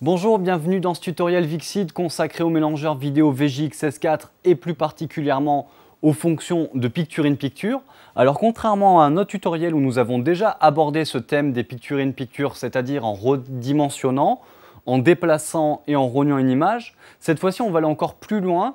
Bonjour, bienvenue dans ce tutoriel Vixid consacré au mélangeur vidéo VGX-S4 et plus particulièrement aux fonctions de Picture in Picture. Alors contrairement à un autre tutoriel où nous avons déjà abordé ce thème des Picture in Picture, c'est-à-dire en redimensionnant, en déplaçant et en rognant une image, cette fois-ci on va aller encore plus loin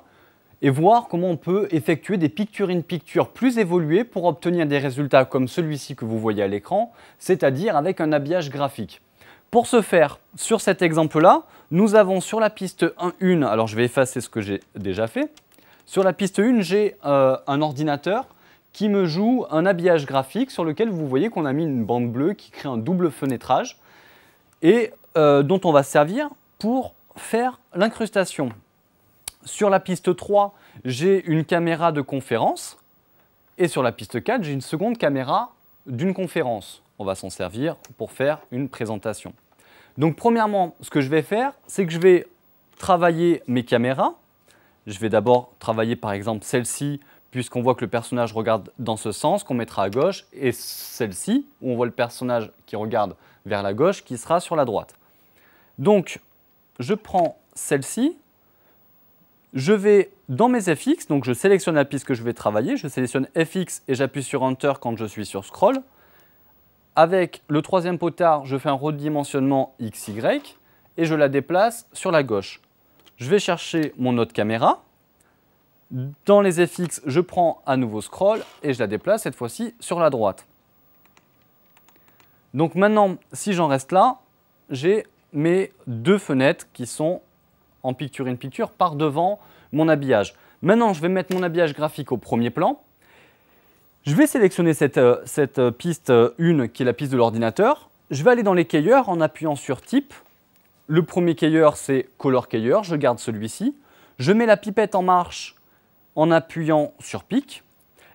et voir comment on peut effectuer des Picture in Picture plus évoluées pour obtenir des résultats comme celui-ci que vous voyez à l'écran, c'est-à-dire avec un habillage graphique. Pour ce faire, sur cet exemple-là, nous avons sur la piste 1, alors je vais effacer ce que j'ai déjà fait, sur la piste 1, j'ai euh, un ordinateur qui me joue un habillage graphique sur lequel vous voyez qu'on a mis une bande bleue qui crée un double fenêtrage et euh, dont on va servir pour faire l'incrustation. Sur la piste 3, j'ai une caméra de conférence et sur la piste 4, j'ai une seconde caméra d'une conférence on va s'en servir pour faire une présentation. Donc premièrement, ce que je vais faire, c'est que je vais travailler mes caméras. Je vais d'abord travailler par exemple celle-ci, puisqu'on voit que le personnage regarde dans ce sens, qu'on mettra à gauche, et celle-ci, où on voit le personnage qui regarde vers la gauche, qui sera sur la droite. Donc, je prends celle-ci, je vais dans mes FX, donc je sélectionne la piste que je vais travailler, je sélectionne FX et j'appuie sur Enter quand je suis sur Scroll, avec le troisième potard, je fais un redimensionnement XY et je la déplace sur la gauche. Je vais chercher mon autre caméra. Dans les FX, je prends à nouveau scroll et je la déplace cette fois-ci sur la droite. Donc maintenant, si j'en reste là, j'ai mes deux fenêtres qui sont en picture in picture par devant mon habillage. Maintenant, je vais mettre mon habillage graphique au premier plan. Je vais sélectionner cette, euh, euh, piste 1 euh, qui est la piste de l'ordinateur. Je vais aller dans les cueilleurs en appuyant sur type. Le premier Keyer, c'est color Keyer. je garde celui-ci. Je mets la pipette en marche en appuyant sur pic.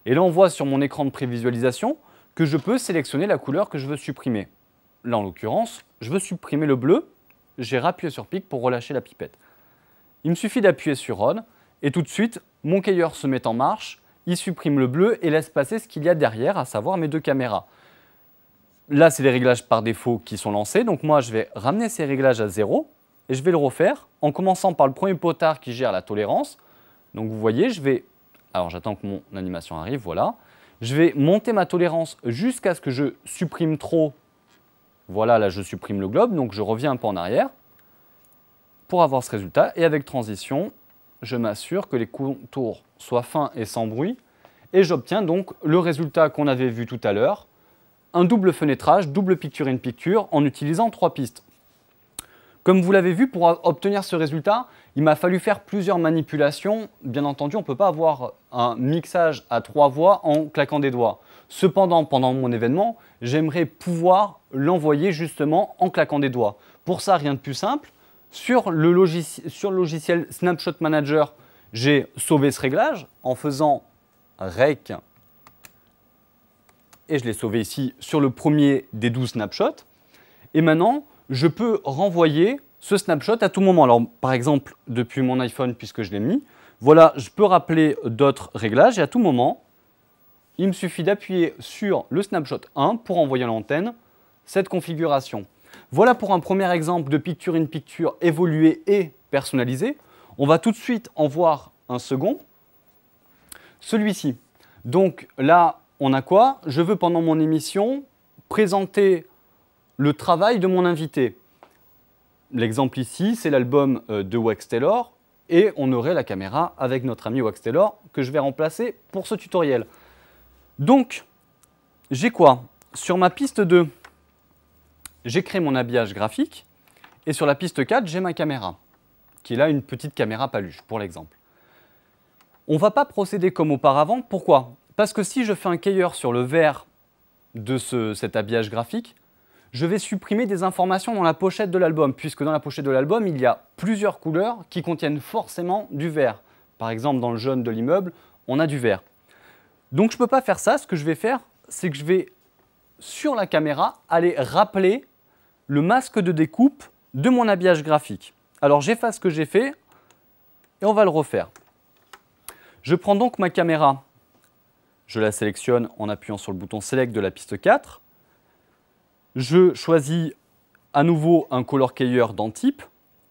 Et là on voit sur mon écran de prévisualisation que je peux sélectionner la couleur que je veux supprimer. Là en l'occurrence, je veux supprimer le bleu. J'ai rappuyé sur pic pour relâcher la pipette. Il me suffit d'appuyer sur on et tout de suite mon Keyer se met en marche il supprime le bleu et laisse passer ce qu'il y a derrière, à savoir mes deux caméras. Là, c'est les réglages par défaut qui sont lancés, donc moi, je vais ramener ces réglages à zéro et je vais le refaire en commençant par le premier potard qui gère la tolérance. Donc vous voyez, je vais... Alors j'attends que mon animation arrive, voilà. Je vais monter ma tolérance jusqu'à ce que je supprime trop. Voilà, là je supprime le globe, donc je reviens un peu en arrière pour avoir ce résultat. Et avec transition, je m'assure que les contours soient fins et sans bruit, et j'obtiens donc le résultat qu'on avait vu tout à l'heure, un double fenêtrage, double picture-in-picture, picture, en utilisant trois pistes. Comme vous l'avez vu, pour obtenir ce résultat, il m'a fallu faire plusieurs manipulations. Bien entendu, on ne peut pas avoir un mixage à trois voix en claquant des doigts. Cependant, pendant mon événement, j'aimerais pouvoir l'envoyer justement en claquant des doigts. Pour ça, rien de plus simple, sur le, logiciel, Snapshot Manager, j'ai sauvé ce réglage en faisant rec et je l'ai sauvé ici sur le premier des 12 snapshots. Et maintenant, je peux renvoyer ce snapshot à tout moment. Alors, par exemple, depuis mon iPhone, puisque je l'ai mis, voilà, je peux rappeler d'autres réglages et à tout moment, il me suffit d'appuyer sur le snapshot 1 pour envoyer à l'antenne cette configuration. Voilà pour un premier exemple de picture in picture évolué et personnalisé. On va tout de suite en voir un second. Celui-ci. Donc là, on a quoi Je veux pendant mon émission présenter le travail de mon invité. L'exemple ici, c'est l'album euh, de Wax Taylor et on aurait la caméra avec notre ami Wax Taylor que je vais remplacer pour ce tutoriel. Donc, j'ai quoi Sur ma piste 2, j'ai créé mon habillage graphique et sur la piste 4, j'ai ma caméra, qui est là une petite caméra paluche, pour l'exemple. On ne va pas procéder comme auparavant, pourquoi Parce que si je fais un keyer sur le vert de cet habillage graphique, je vais supprimer des informations dans la pochette de l'album, puisque dans la pochette de l'album, il y a plusieurs couleurs qui contiennent forcément du vert. Par exemple, dans le jaune de l'immeuble, on a du vert. Donc je ne peux pas faire ça, ce que je vais faire, c'est que je vais, sur la caméra, aller rappeler le masque de découpe de mon habillage graphique. Alors j'efface ce que j'ai fait et on va le refaire. Je prends donc ma caméra. Je la sélectionne en appuyant sur le bouton Select de la piste 4. Je choisis à nouveau un color keyer dans type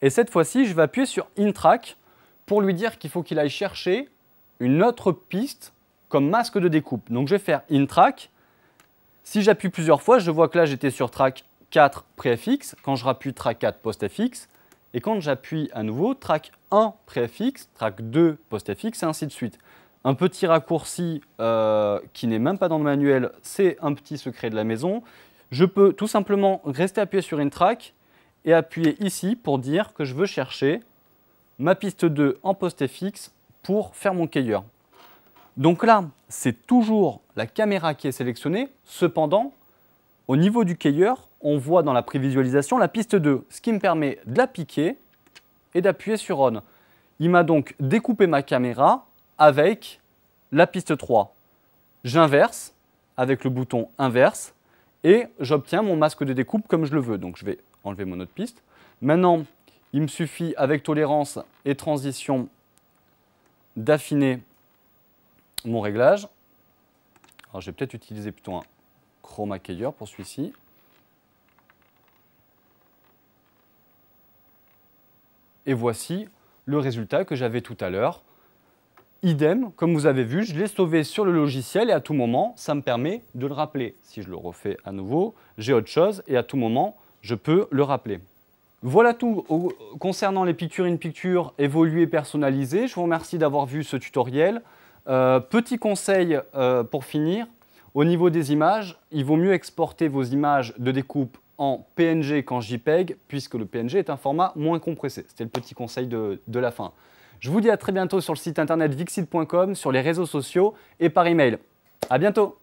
et cette fois-ci je vais appuyer sur In Track pour lui dire qu'il faut qu'il aille chercher une autre piste comme masque de découpe. Donc je vais faire In Track. Si j'appuie plusieurs fois, je vois que là j'étais sur Track 4 préfixes quand je rappuie track 4 postfx, et quand j'appuie à nouveau track 1 préfixe, track 2 postfx, et ainsi de suite. Un petit raccourci euh, qui n'est même pas dans le manuel, c'est un petit secret de la maison. Je peux tout simplement rester appuyé sur une track et appuyer ici pour dire que je veux chercher ma piste 2 en postfx pour faire mon cueilleur. Donc là, c'est toujours la caméra qui est sélectionnée. Cependant, au niveau du cueilleur, on voit dans la prévisualisation la piste 2, ce qui me permet de la piquer et d'appuyer sur ON. Il m'a donc découpé ma caméra avec la piste 3. J'inverse avec le bouton inverse et j'obtiens mon masque de découpe comme je le veux. Donc je vais enlever mon autre piste. Maintenant, il me suffit avec tolérance et transition d'affiner mon réglage. Alors je vais peut-être utiliser plutôt un chroma pour celui-ci. Et voici le résultat que j'avais tout à l'heure. Idem, comme vous avez vu, je l'ai sauvé sur le logiciel et à tout moment, ça me permet de le rappeler. Si je le refais à nouveau, j'ai autre chose et à tout moment, je peux le rappeler. Voilà tout concernant les pictures in picture évoluées personnalisées. Je vous remercie d'avoir vu ce tutoriel. Euh, petit conseil euh, pour finir, au niveau des images, il vaut mieux exporter vos images de découpe en PNG qu'en JPEG, puisque le PNG est un format moins compressé. C'était le petit conseil de, la fin. Je vous dis à très bientôt sur le site internet vixit.com, sur les réseaux sociaux et par email. À bientôt